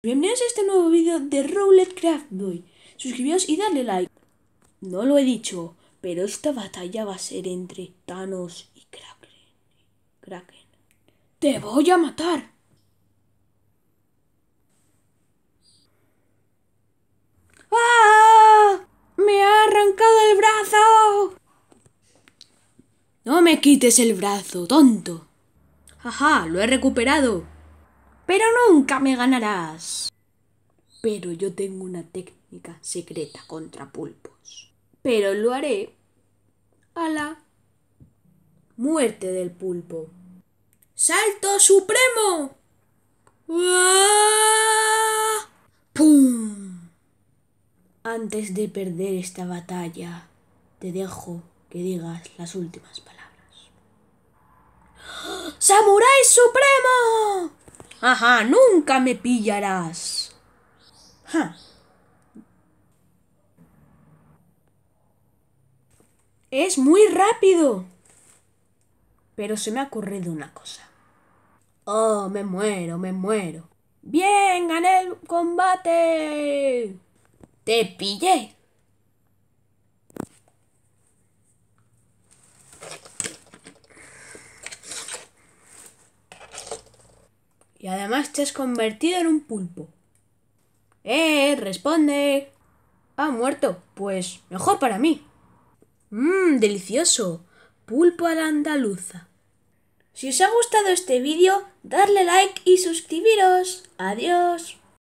Bienvenidos a este nuevo vídeo de Rowlet Craft Boy. Suscribíos y dale like. No lo he dicho, pero esta batalla va a ser entre Thanos y Kraken. Kraken. ¡Te voy a matar! ¡Ah! ¡Me ha arrancado el brazo! No me quites el brazo, tonto. Ajá, lo he recuperado pero nunca me ganarás. Pero yo tengo una técnica secreta contra pulpos. Pero lo haré a la muerte del pulpo. ¡Salto supremo! ¡Ah! ¡Pum! Antes de perder esta batalla, te dejo que digas las últimas palabras. ¡Samurái Supremo! Ajá, nunca me pillarás. Ja. Es muy rápido. Pero se me ha ocurrido una cosa. Oh, me muero, me muero. Bien, gané el combate. Te pillé. Y además te has convertido en un pulpo. ¡Eh! ¡Responde! Ha muerto. Pues mejor para mí. Mmm, delicioso. Pulpo a la andaluza. Si os ha gustado este vídeo, darle like y suscribiros. Adiós.